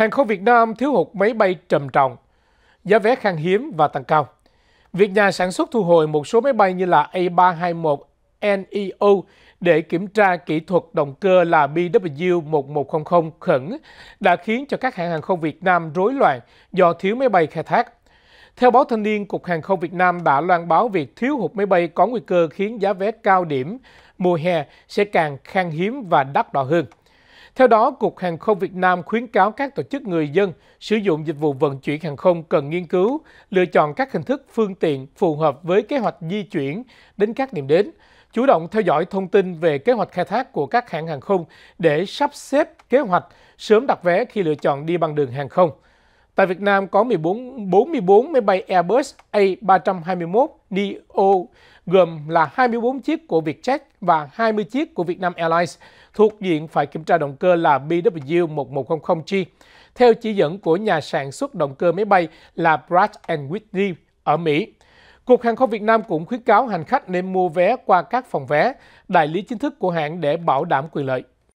hàng không Việt Nam thiếu hụt máy bay trầm trọng, giá vé khan hiếm và tăng cao. Việc nhà sản xuất thu hồi một số máy bay như là A321, NEO để kiểm tra kỹ thuật động cơ là BW1100 khẩn đã khiến cho các hãng hàng không Việt Nam rối loạn do thiếu máy bay khai thác. Theo báo Thanh niên, Cục Hàng không Việt Nam đã loan báo việc thiếu hụt máy bay có nguy cơ khiến giá vé cao điểm mùa hè sẽ càng khan hiếm và đắt đỏ hơn. Theo đó, Cục Hàng không Việt Nam khuyến cáo các tổ chức người dân sử dụng dịch vụ vận chuyển hàng không cần nghiên cứu, lựa chọn các hình thức phương tiện phù hợp với kế hoạch di chuyển đến các điểm đến, chủ động theo dõi thông tin về kế hoạch khai thác của các hãng hàng không để sắp xếp kế hoạch sớm đặt vé khi lựa chọn đi bằng đường hàng không. Tại Việt Nam có 14, 44 máy bay Airbus A321 neo gồm là 24 chiếc của Vietjet và 20 chiếc của Vietnam Airlines thuộc diện phải kiểm tra động cơ là BW1100G. Theo chỉ dẫn của nhà sản xuất động cơ máy bay là Pratt Whitney ở Mỹ, Cục Hàng không Việt Nam cũng khuyến cáo hành khách nên mua vé qua các phòng vé, đại lý chính thức của hãng để bảo đảm quyền lợi.